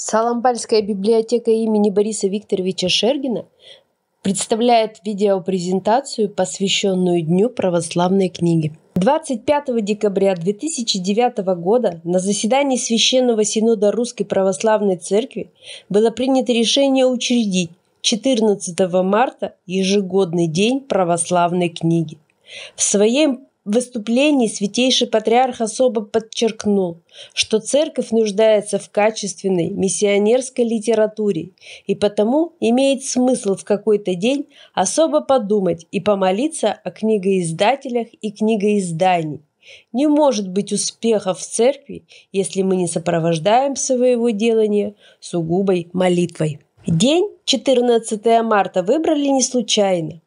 Соломбальская библиотека имени Бориса Викторовича Шергина представляет видеопрезентацию, посвященную Дню православной книги. 25 декабря 2009 года на заседании Священного Синода Русской Православной Церкви было принято решение учредить 14 марта ежегодный день православной книги. В своем выступлении святейший патриарх особо подчеркнул, что церковь нуждается в качественной миссионерской литературе, и потому имеет смысл в какой-то день особо подумать и помолиться о книгоиздателях и книгоизданиях. Не может быть успеха в церкви, если мы не сопровождаем своего делания сугубой молитвой. День 14 марта выбрали не случайно.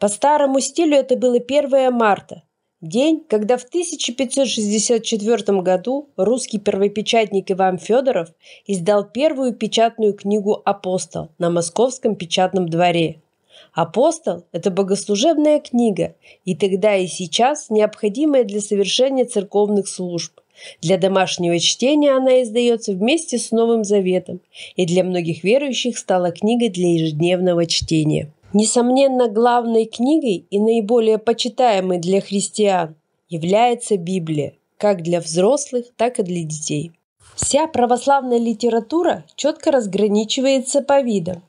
По старому стилю это было 1 марта, День, когда в 1564 году русский первопечатник Иван Федоров издал первую печатную книгу «Апостол» на московском печатном дворе. «Апостол» – это богослужебная книга, и тогда и сейчас необходимая для совершения церковных служб. Для домашнего чтения она издается вместе с Новым Заветом, и для многих верующих стала книгой для ежедневного чтения. Несомненно, главной книгой и наиболее почитаемой для христиан является Библия, как для взрослых, так и для детей. Вся православная литература четко разграничивается по видам.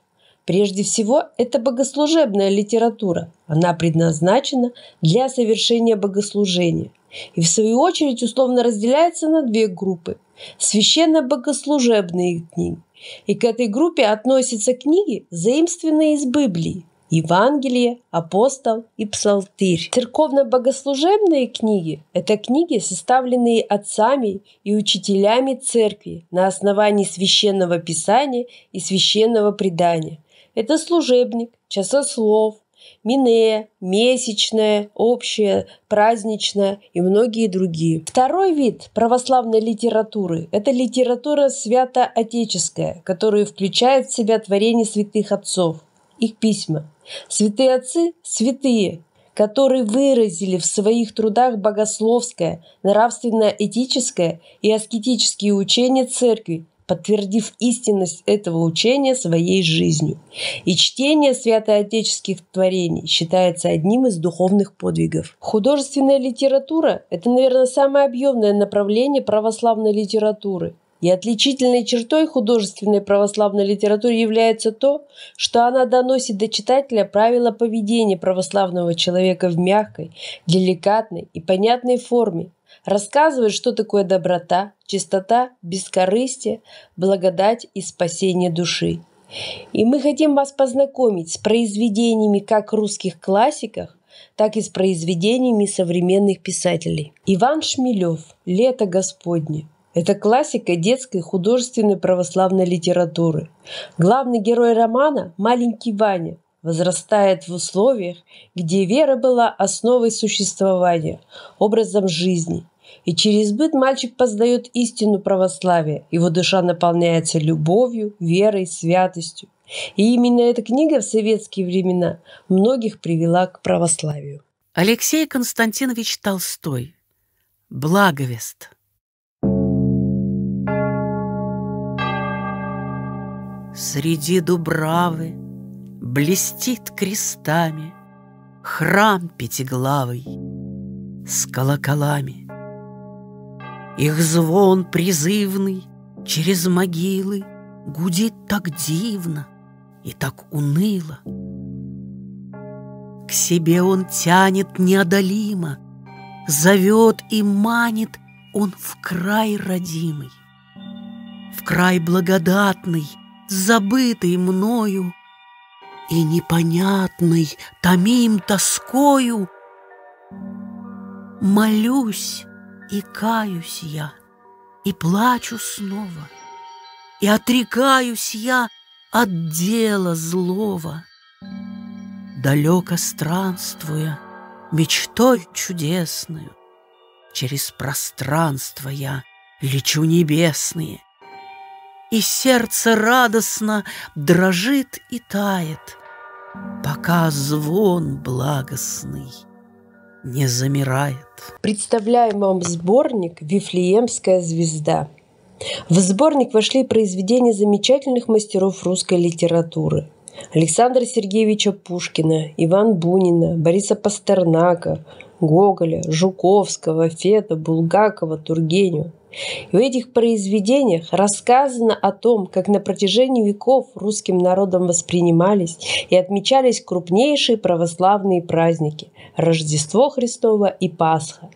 Прежде всего, это богослужебная литература. Она предназначена для совершения богослужения. И в свою очередь условно разделяется на две группы – священно-богослужебные книги и к этой группе относятся книги, заимствованные из Библии, Евангелие, Апостол и Псалтырь. Церковно-богослужебные книги – это книги, составленные отцами и учителями церкви на основании священного писания и священного предания. Это служебник, часослов, мине, месячное, общее, праздничное и многие другие. Второй вид православной литературы – это литература святоотеческая, которая включает в себя творение святых отцов, их письма. Святые отцы – святые, которые выразили в своих трудах богословское, нравственно-этическое и аскетические учения церкви – подтвердив истинность этого учения своей жизнью. И чтение святоотеческих творений считается одним из духовных подвигов. Художественная литература – это, наверное, самое объемное направление православной литературы. И отличительной чертой художественной православной литературы является то, что она доносит до читателя правила поведения православного человека в мягкой, деликатной и понятной форме, рассказывает, что такое доброта, чистота, бескорыстие, благодать и спасение души. И мы хотим вас познакомить с произведениями как русских классиков, так и с произведениями современных писателей. Иван Шмелев «Лето Господне» Это классика детской художественной православной литературы. Главный герой романа – маленький Ваня, возрастает в условиях, где вера была основой существования, образом жизни. И через быт мальчик познает истину православия, его душа наполняется любовью, верой, святостью. И именно эта книга в советские времена многих привела к православию. Алексей Константинович Толстой. Благовест. Среди дубравы – Блестит крестами Храм пятиглавый с колоколами. Их звон призывный через могилы Гудит так дивно и так уныло. К себе он тянет неодолимо, Зовет и манит он в край родимый, В край благодатный, забытый мною, и непонятный, томим тоскою, Молюсь и каюсь я, и плачу снова, И отрекаюсь я от дела злого, Далеко странствуя, мечтой чудесную, Через пространство я лечу небесные, и сердце радостно дрожит и тает, пока звон благостный не замирает. Представляем вам сборник «Вифлеемская звезда». В сборник вошли произведения замечательных мастеров русской литературы – Александра Сергеевича Пушкина, Иван Бунина, Бориса Пастернака, Гоголя, Жуковского, Фета, Булгакова, Тургенева. И в этих произведениях рассказано о том, как на протяжении веков русским народом воспринимались и отмечались крупнейшие православные праздники – Рождество Христово и Пасха.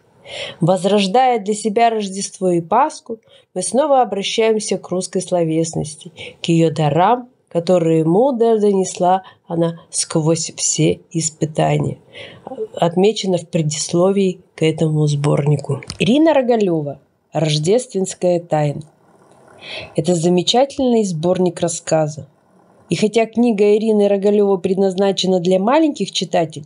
Возрождая для себя Рождество и Пасху, мы снова обращаемся к русской словесности, к ее дарам которые мода донесла она сквозь все испытания. Отмечено в предисловии к этому сборнику. Ирина Рогалева «Рождественская тайна». Это замечательный сборник рассказа. И хотя книга Ирины Рогалева предназначена для маленьких читателей,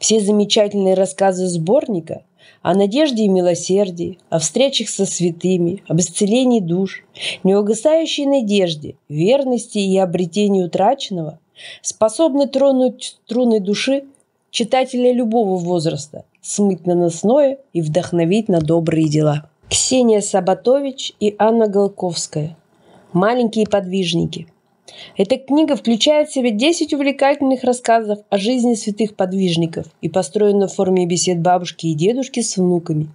все замечательные рассказы сборника – о надежде и милосердии, о встречах со святыми, об исцелении душ, неугасающей надежде, верности и обретении утраченного, способны тронуть струны души читателя любого возраста, смыть наносное и вдохновить на добрые дела. Ксения Сабатович и Анна Голковская. Маленькие подвижники – эта книга включает в себя 10 увлекательных рассказов о жизни святых подвижников и построена в форме бесед бабушки и дедушки с внуками.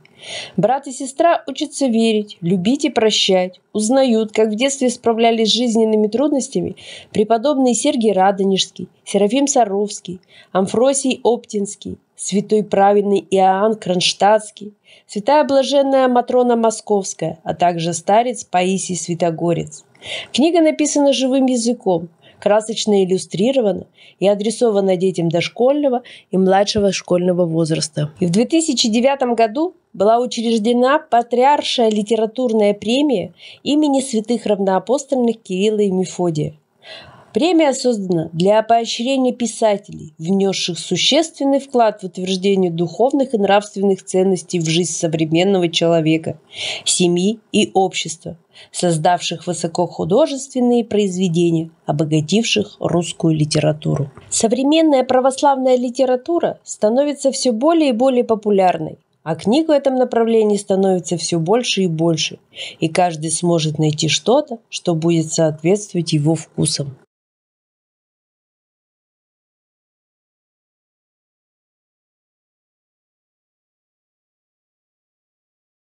Брат и сестра учатся верить, любить и прощать, узнают, как в детстве справлялись с жизненными трудностями преподобные Сергий Радонежский, Серафим Саровский, Амфросий Оптинский, святой праведный Иоанн Кронштадтский, святая блаженная Матрона Московская, а также старец Паисий Святогорец – Книга написана живым языком, красочно иллюстрирована и адресована детям дошкольного и младшего школьного возраста. И в 2009 году была учреждена Патриаршая литературная премия имени святых равноапостольных Кирилла и Мефодия. Премия создана для поощрения писателей, внесших существенный вклад в утверждение духовных и нравственных ценностей в жизнь современного человека, семьи и общества, создавших высокохудожественные произведения, обогативших русскую литературу. Современная православная литература становится все более и более популярной, а книг в этом направлении становится все больше и больше, и каждый сможет найти что-то, что будет соответствовать его вкусам.